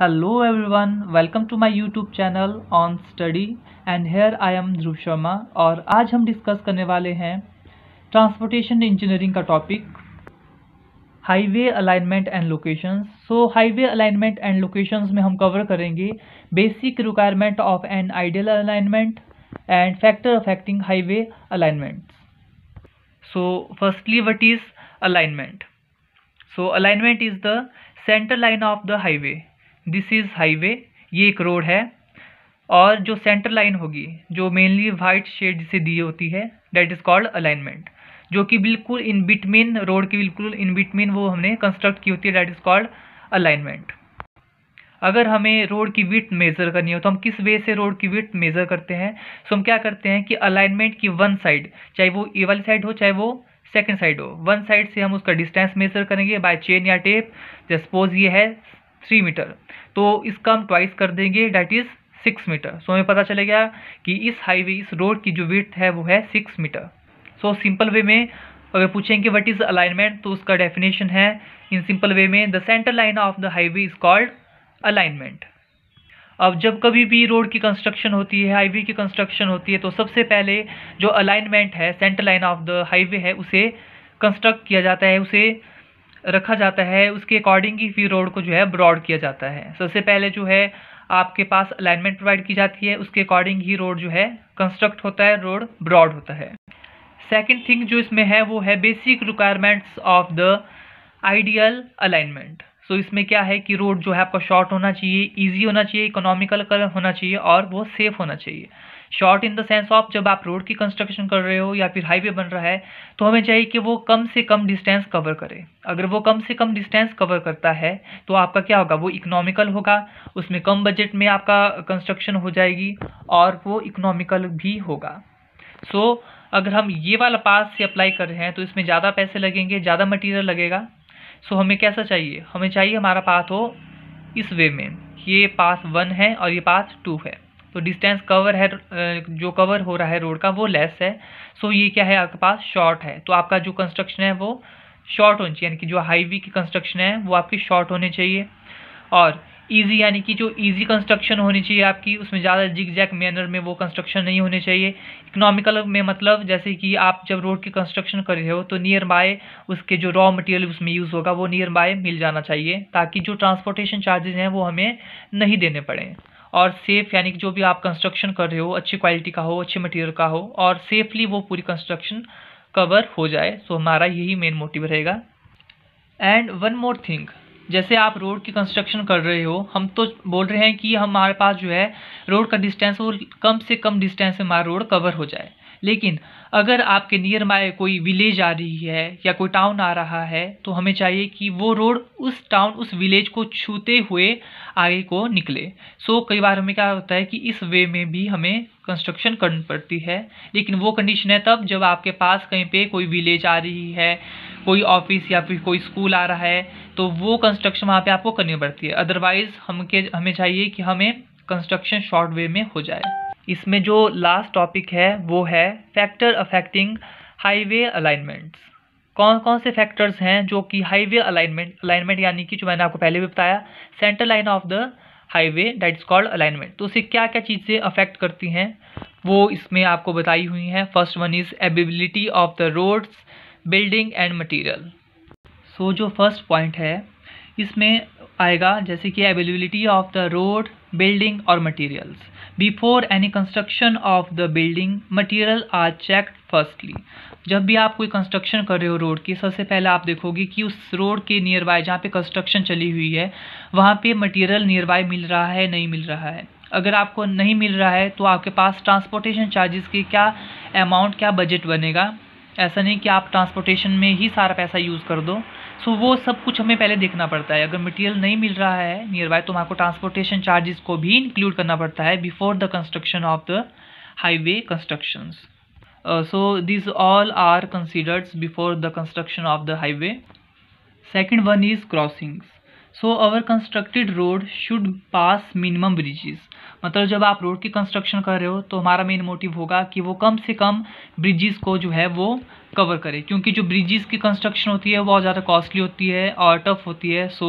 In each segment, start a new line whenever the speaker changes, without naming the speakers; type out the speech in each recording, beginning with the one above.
Hello everyone welcome to my YouTube channel on study and here I am Dhruv Sharma और आज हम discuss करने वाले हैं ट्रांसपोर्टेशन इंजीनियरिंग का topic highway alignment and locations so highway alignment and locations में हम कवर करेंगे basic requirement of an ideal alignment and factor affecting highway alignment so firstly what is alignment so alignment is the centre line of the highway this is highway ये एक road है और जो centre line होगी जो mainly white shade से दी होती है डेट इज़ कॉल्ड अलाइनमेंट जो कि बिल्कुल इन बिटमीन रोड के बिल्कुल इन बिटमीन वो हमने कंस्ट्रक्ट की होती है डेट इज़ कॉल्ड अलाइनमेंट अगर हमें रोड की विथ मेज़र करनी हो तो हम किस वे से रोड की विथ मेज़र करते हैं सो हम क्या करते हैं कि अलाइनमेंट की वन साइड चाहे वो ए वाली साइड हो चाहे वो सेकेंड साइड हो वन साइड से हम उसका डिस्टेंस मेजर करेंगे बाय चेन या टेप जस्पोज ये है थ्री मीटर तो इसका हम ट्वाइस कर देंगे that is six metre so हमें पता चले गया कि इस हाईवे इस रोड की जो विथ है वो है six metre so simple way में अगर पूछेंगे वट इज़ अलाइनमेंट तो उसका डेफिनेशन है इन सिंपल वे में the centre line of the highway is called alignment अब जब कभी भी रोड की कंस्ट्रक्शन होती है हाईवे की कंस्ट्रक्शन होती है तो सबसे पहले जो अलाइनमेंट है centre line of the highway है उसे कंस्ट्रक्ट किया जाता है उसे रखा जाता है उसके अकॉर्डिंग ही फिर रोड को जो है ब्रॉड किया जाता है सबसे पहले जो है आपके पास अलाइनमेंट प्रोवाइड की जाती है उसके अकॉर्डिंग ही रोड जो है कंस्ट्रक्ट होता है रोड ब्रॉड होता है सेकेंड थिंग जो इसमें है वो है basic requirements of the ideal alignment so इसमें क्या है कि रोड जो है आपका शॉर्ट होना चाहिए ईजी होना चाहिए इकोनॉमिकल होना चाहिए और वो सेफ होना चाहिए short in the sense of जब आप रोड की कंस्ट्रक्शन कर रहे हो या फिर हाईवे बन रहा है तो हमें चाहिए कि वो कम से कम डिस्टेंस कवर करे अगर वो कम से कम डिस्टेंस कवर करता है तो आपका क्या होगा वो इकोनॉमिकल होगा उसमें कम बजट में आपका कंस्ट्रक्शन हो जाएगी और वो इकोनॉमिकल भी होगा सो so, अगर हम ये वाला पास से अप्लाई कर रहे हैं तो इसमें ज़्यादा पैसे लगेंगे ज़्यादा मटीरियल लगेगा सो so, हमें कैसा चाहिए हमें चाहिए हमारा पाथ हो इस वे में ये पास वन है और ये पाथ टू है तो डिस्टेंस कवर है जो कवर हो रहा है रोड का वो लेस है सो ये क्या है आपके पास शॉर्ट है तो आपका जो कंस्ट्रक्शन है वो शॉर्ट होनी चाहिए यानी कि जो हाईवे की कंस्ट्रक्शन है वो आपकी शॉर्ट होने चाहिए और ईजी यानी कि जो ईजी कंस्ट्रक्शन होनी चाहिए आपकी उसमें ज़्यादा जिग जैक मैनर में वो कंस्ट्रक्शन नहीं होने चाहिए इकोनॉमिकल में मतलब जैसे कि आप जब रोड की कंस्ट्रक्शन कर रहे हो तो नियर बाय उसके जो रॉ मटेरियल उसमें यूज़ होगा वो नियर बाय मिल जाना चाहिए ताकि जो ट्रांसपोर्टेशन चार्जेज हैं वो हमें नहीं देने पड़ें और सेफ यानी कि जो भी आप कंस्ट्रक्शन कर रहे हो अच्छी क्वालिटी का हो अच्छे मटेरियल का हो और सेफली वो पूरी कंस्ट्रक्शन कवर हो जाए सो हमारा यही मेन मोटिव रहेगा एंड वन मोर थिंग जैसे आप रोड की कंस्ट्रक्शन कर रहे हो हम तो बोल रहे हैं कि हमारे पास जो है रोड का डिस्टेंस वो कम से कम डिस्टेंस में हमारा रोड कवर हो जाए लेकिन अगर आपके नियर बाय कोई विलेज आ रही है या कोई टाउन आ रहा है तो हमें चाहिए कि वो रोड उस टाउन उस विलेज को छूते हुए आगे को निकले सो so, कई बार हमें क्या होता है कि इस वे में भी हमें कंस्ट्रक्शन करनी पड़ती है लेकिन वो कंडीशन है तब जब आपके पास कहीं पे कोई विलेज आ रही है कोई ऑफिस या फिर कोई स्कूल आ रहा है तो वो कंस्ट्रक्शन वहाँ पर आपको करनी पड़ती है अदरवाइज़ हम के हमें चाहिए कि हमें कंस्ट्रक्शन शॉर्ट वे में हो जाए इसमें जो लास्ट टॉपिक है वो है फैक्टर अफेक्टिंग हाईवे अलाइनमेंट्स कौन कौन से फैक्टर्स हैं जो कि हाईवे अलाइनमेंट अलाइनमेंट यानी कि जो मैंने आपको पहले भी बताया centre line of the highway that is called alignment तो उसे क्या क्या चीज़ें अफेक्ट करती हैं वो इसमें आपको बताई हुई हैं first one is ability of the roads building and material so जो फर्स्ट पॉइंट है इसमें आएगा जैसे कि availability of the road building or materials. Before any construction of the building, material are checked firstly. जब भी आप कोई कंस्ट्रक्शन कर रहे हो रोड की सबसे पहले आप देखोगे कि उस रोड के नियर बाय जहाँ पे कंस्ट्रक्शन चली हुई है वहाँ पे मटेरियल नियर बाय मिल रहा है नहीं मिल रहा है अगर आपको नहीं मिल रहा है तो आपके पास ट्रांसपोर्टेशन चार्जेस के क्या अमाउंट क्या बजट बनेगा ऐसा नहीं कि आप ट्रांसपोर्टेशन में ही सारा पैसा यूज़ कर दो सो वो सब कुछ हमें पहले देखना पड़ता है अगर मटेरियल नहीं मिल रहा है नियर बाय तो आपको ट्रांसपोर्टेशन चार्जेस को भी इंक्लूड करना पड़ता है before the construction of the highway constructions so this all are considered before the construction of the highway second one is crossings so our constructed road should pass minimum bridges मतलब जब आप road की construction कर रहे हो तो हमारा main motive होगा कि वो कम से कम ब्रिजेस को जो है वो कवर करे क्योंकि जो ब्रिजेस की कंस्ट्रक्शन होती है वो बहुत ज़्यादा कॉस्टली होती है और टफ होती है सो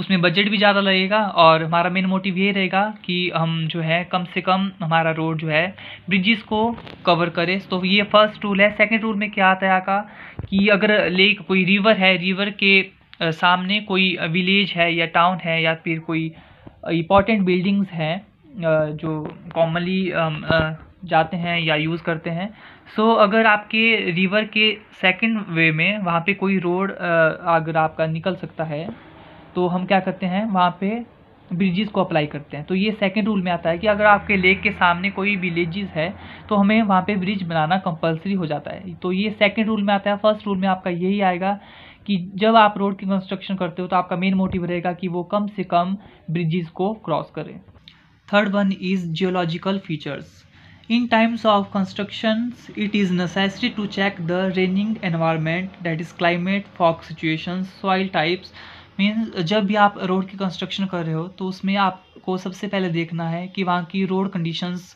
उसमें बजट भी ज़्यादा लगेगा और हमारा मेन मोटिव ये रहेगा कि हम जो है कम से कम हमारा रोड जो है ब्रिजेस को कवर करे तो ये फर्स्ट रूल है सेकेंड रूल में क्या आता है आपका कि अगर लेक कोई रिवर है रिवर के सामने कोई विलेज है या टाउन है या फिर कोई इम्पॉर्टेंट बिल्डिंग्स हैं जो कॉमनली जाते हैं या यूज़ करते हैं सो so, अगर आपके रिवर के सेकंड वे में वहाँ पे कोई रोड अगर आपका निकल सकता है तो हम क्या करते हैं वहाँ पे ब्रिजेस को अप्लाई करते हैं तो ये सेकंड रूल में आता है कि अगर आपके लेक के सामने कोई विलेजेस है तो हमें वहाँ पे ब्रिज बनाना कंपलसरी हो जाता है तो ये सेकंड रूल में आता है फर्स्ट रूल में आपका यही आएगा कि जब आप रोड की कंस्ट्रक्शन करते हो तो आपका मेन मोटिव रहेगा कि वो कम से कम ब्रिजेस को क्रॉस करें third one is geological features in times of construction it is necessary to check the raining environment that is climate fog situation soil types means जब भी आप रोड की कंस्ट्रक्शन कर रहे हो तो उसमें आपको सबसे पहले देखना है कि वहाँ की road conditions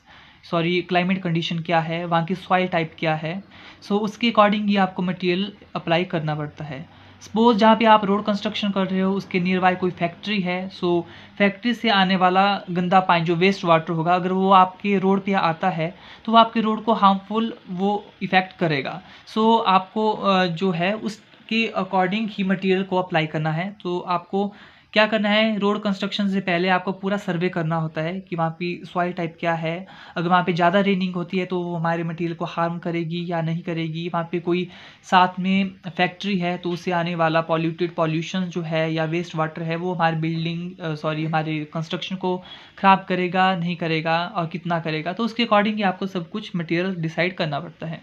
sorry climate condition क्या है वहाँ की सॉइल टाइप क्या है सो so, उसके अकॉर्डिंग ही आपको मटेरियल अप्लाई करना पड़ता है सपोज जहाँ पे आप रोड कंस्ट्रक्शन कर रहे हो उसके नियर बाय कोई फैक्ट्री है सो so, फैक्ट्री से आने वाला गंदा पानी जो वेस्ट वाटर होगा अगर वो आपके रोड पे आता है तो वो आपके रोड को हार्मफुल वो इफ़ेक्ट करेगा सो so, आपको जो है उसके अकॉर्डिंग ही मटेरियल को अप्लाई करना है तो आपको क्या करना है रोड कंस्ट्रक्शन से पहले आपको पूरा सर्वे करना होता है कि वहाँ पे सॉइल टाइप क्या है अगर वहाँ पे ज़्यादा रेनिंग होती है तो वो हमारे मटेरियल को हार्म करेगी या नहीं करेगी वहाँ पे कोई साथ में फैक्ट्री है तो उससे आने वाला पॉल्यूटेड पॉल्यूशन जो है या वेस्ट वाटर है वो हमारे बिल्डिंग सॉरी हमारे कंस्ट्रक्शन को ख़राब करेगा नहीं करेगा और कितना करेगा तो उसके अकॉर्डिंग आपको सब कुछ मटेरियल डिसाइड करना पड़ता है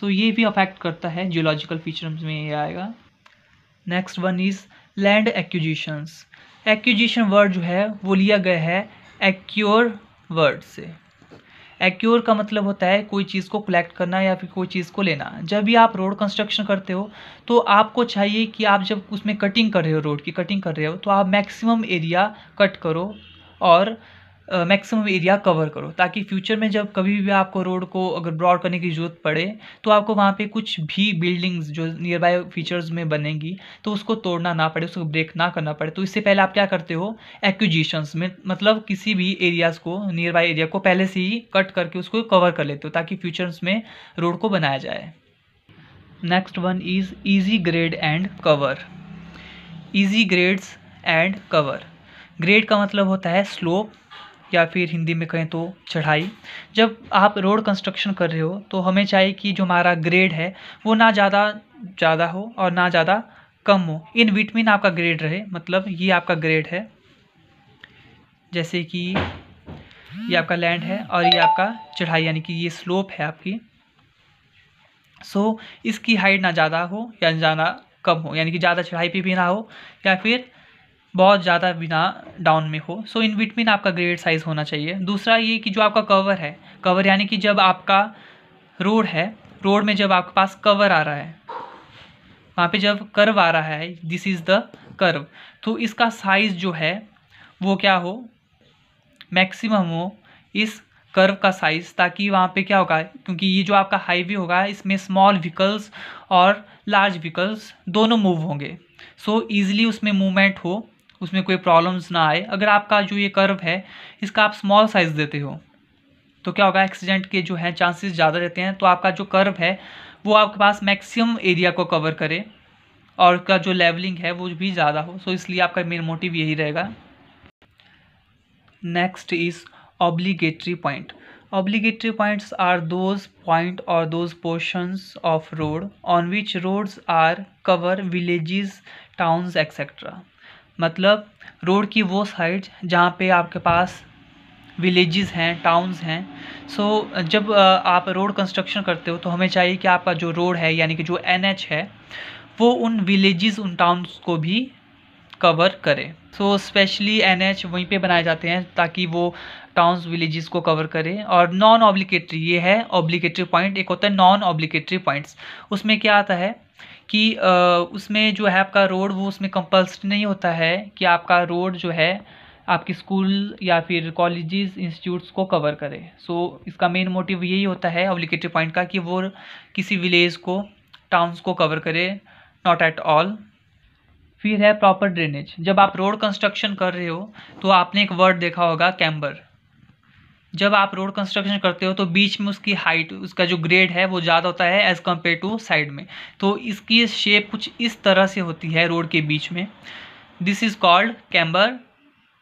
सो so, ये भी अफेक्ट करता है जियोलॉजिकल फीचर्स में ये आएगा next one is land acquisitions acquisition word जो है वो लिया गया है एक्योर वर्ड से एक्योर का मतलब होता है कोई चीज़ को कलेक्ट करना या फिर कोई चीज़ को लेना जब भी आप रोड कंस्ट्रक्शन करते हो तो आपको चाहिए कि आप जब उसमें कटिंग कर रहे हो रोड की कटिंग कर रहे हो तो आप मैक्सिमम एरिया कट करो और मैक्सिमम एरिया कवर करो ताकि फ्यूचर में जब कभी भी आपको रोड को अगर ब्रॉड करने की ज़रूरत पड़े तो आपको वहाँ पे कुछ भी बिल्डिंग्स जो नियर बाय फीचर्स में बनेंगी तो उसको तोड़ना ना पड़े उसको ब्रेक ना करना पड़े तो इससे पहले आप क्या करते हो एक्विजिशंस में मतलब किसी भी एरियाज़ को नियर बाय एरिया को पहले से ही कट करके उसको कवर कर लेते हो ताकि फ्यूचर्स में रोड को बनाया जाए next one is easy grade and cover easy grades and cover grade का मतलब होता है स्लोप या फिर हिंदी में कहें तो चढ़ाई जब आप रोड कंस्ट्रक्शन कर रहे हो तो हमें चाहिए कि जो हमारा ग्रेड है वो ना ज़्यादा ज़्यादा हो और ना ज़्यादा कम हो इन विटमिन आपका ग्रेड रहे मतलब ये आपका ग्रेड है जैसे कि ये आपका लैंड है और ये आपका चढ़ाई यानी कि ये स्लोप है आपकी सो so, इसकी हाइट ना ज़्यादा हो या ज़्यादा कम हो यानी कि ज़्यादा चढ़ाई पे भी ना हो या फिर बहुत ज़्यादा बिना डाउन में हो सो इन बिटवीन आपका ग्रेड साइज़ होना चाहिए दूसरा ये कि जो आपका कवर है कवर यानी कि जब आपका रोड है रोड में जब आपके पास कवर आ रहा है वहाँ पे जब कर्व आ रहा है दिस इज़ द कर्व तो इसका साइज़ जो है वो क्या हो मैक्सिमम हो इस कर्व का साइज़ ताकि वहाँ पे क्या होगा क्योंकि ये जो आपका हाईवे होगा इसमें स्मॉल व्हीकल्स और लार्ज व्हीकल्स दोनों मूव होंगे सो so, ईज़िली उसमें मूवमेंट हो उसमें कोई प्रॉब्लम्स ना आए अगर आपका जो ये कर्व है इसका आप स्मॉल साइज़ देते हो तो क्या होगा एक्सीडेंट के जो है चांसेस ज़्यादा रहते हैं तो आपका जो कर्व है वो आपके पास मैक्सिमम एरिया को कवर करे और उसका जो लेवलिंग है वो भी ज़्यादा हो सो इसलिए आपका मेन मोटिव यही रहेगा next is obligatory point obligatory points are those point और those portions of road on which roads are cover villages towns etcetera मतलब रोड की वो साइड जहाँ पे आपके पास विलेजेस हैं टाउन्स हैं सो जब आप रोड कंस्ट्रक्शन करते हो तो हमें चाहिए कि आपका जो रोड है यानी कि जो एन है वो उन विलेजेस उन टाउन्स को भी कवर करे सो स्पेशली एन एच वहीं पे बनाए जाते हैं ताकि वो टाउन्स विलेजेस को कवर करे और नॉन ऑब्लिकेटरी ये है ऑब्लिकेटरी पॉइंट एक होता है नॉन ऑब्लिकेटरी पॉइंट्स उसमें क्या आता है कि उसमें जो है आपका रोड वो उसमें कंपल्सरी नहीं होता है कि आपका रोड जो है आपकी स्कूल या फिर कॉलेजेस इंस्टीट्यूट्स को कवर करे सो so, इसका मेन मोटिव यही होता है ऑब्लिकेटिव पॉइंट का कि वो किसी विलेज को टाउन्स को कवर करे नॉट एट ऑल फिर है प्रॉपर ड्रेनेज जब आप रोड कंस्ट्रक्शन कर रहे हो तो आपने एक वर्ड देखा होगा कैम्बर जब आप रोड कंस्ट्रक्शन करते हो तो बीच में उसकी हाइट उसका जो ग्रेड है वो ज़्यादा होता है एज़ कम्पेयर टू साइड में तो इसकी शेप कुछ इस तरह से होती है रोड के बीच में दिस इज़ कॉल्ड कैम्बर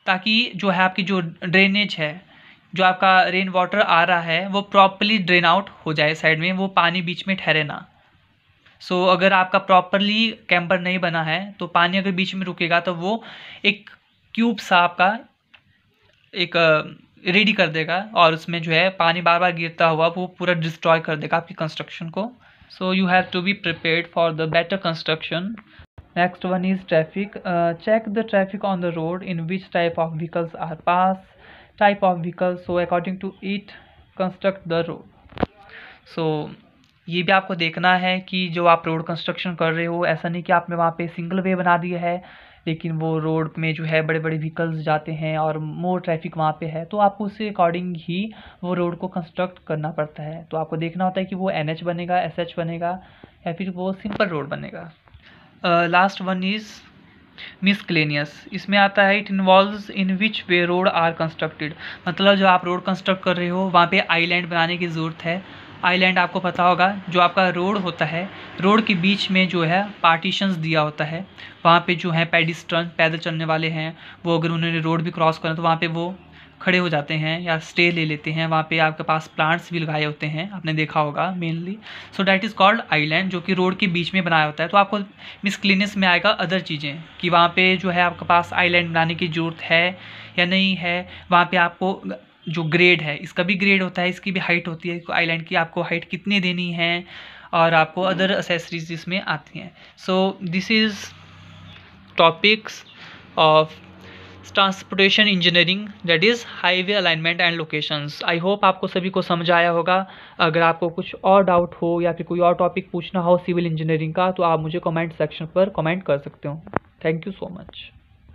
ताकि जो है आपकी जो ड्रेनेज है जो आपका रेन वाटर आ रहा है वो प्रॉपरली ड्रेन आउट हो जाए साइड में वो पानी बीच में ठहरे ना सो so, अगर आपका प्रॉपरली कैम्बर नहीं बना है तो पानी अगर बीच में रुकेगा तो वो एक क्यूब सा आपका एक रेडी कर देगा और उसमें जो है पानी बार बार गिरता हुआ वो पूरा डिस्ट्रॉय कर देगा आपकी कंस्ट्रक्शन को so you have to be prepared for the better construction next one is traffic check the traffic on the road in which type of vehicles are pass type of vehicles so according to it construct the road so ये भी आपको देखना है कि जो आप road construction कर रहे हो ऐसा नहीं कि आपने वहाँ पे सिंगल वे बना दिया है लेकिन वो रोड में जो है बड़े बड़े व्हीकल्स जाते हैं और मोर ट्रैफिक वहाँ पे है तो आपको उसके अकॉर्डिंग ही वो रोड को कंस्ट्रक्ट करना पड़ता है तो आपको देखना होता है कि वो एन बनेगा एस बनेगा या फिर वो सिंपल रोड बनेगा लास्ट वन इज़ मिसक्लेनियस इसमें आता है it involve in which way road are constructed मतलब जो आप रोड कंस्ट्रक्ट कर रहे हो वहाँ पे आईलैंड बनाने की ज़रूरत है आइलैंड आपको पता होगा जो आपका रोड होता है रोड के बीच में जो है पार्टीशंस दिया होता है वहाँ पे जो है पेडिस्टन पैदल चलने वाले हैं वो अगर उन्होंने रोड भी क्रॉस करना तो वहाँ पे वो खड़े हो जाते हैं या स्टे ले लेते हैं वहाँ पे आपके पास प्लांट्स भी लगाए होते हैं आपने देखा होगा mainly so that is called island जो कि रोड के बीच में बनाया होता है तो आपको मिसक्लिनस में आएगा अदर चीज़ें कि वहाँ पे जो है आपके पास आइलैंड बनाने की ज़रूरत है या नहीं है वहाँ पे आपको जो ग्रेड है इसका भी ग्रेड होता है इसकी भी हाइट होती है आइलैंड की आपको हाइट कितनी देनी है और आपको अदर असेसरीज इसमें आती हैं so this is topics of transportation engineering that is highway alignment and locations I hope आपको सभी को समझ आया होगा अगर आपको कुछ और डाउट हो या फिर कोई और टॉपिक पूछना हो सिविल इंजीनियरिंग का तो आप मुझे कमेंट सेक्शन पर कमेंट कर सकते हो थैंक यू सो मच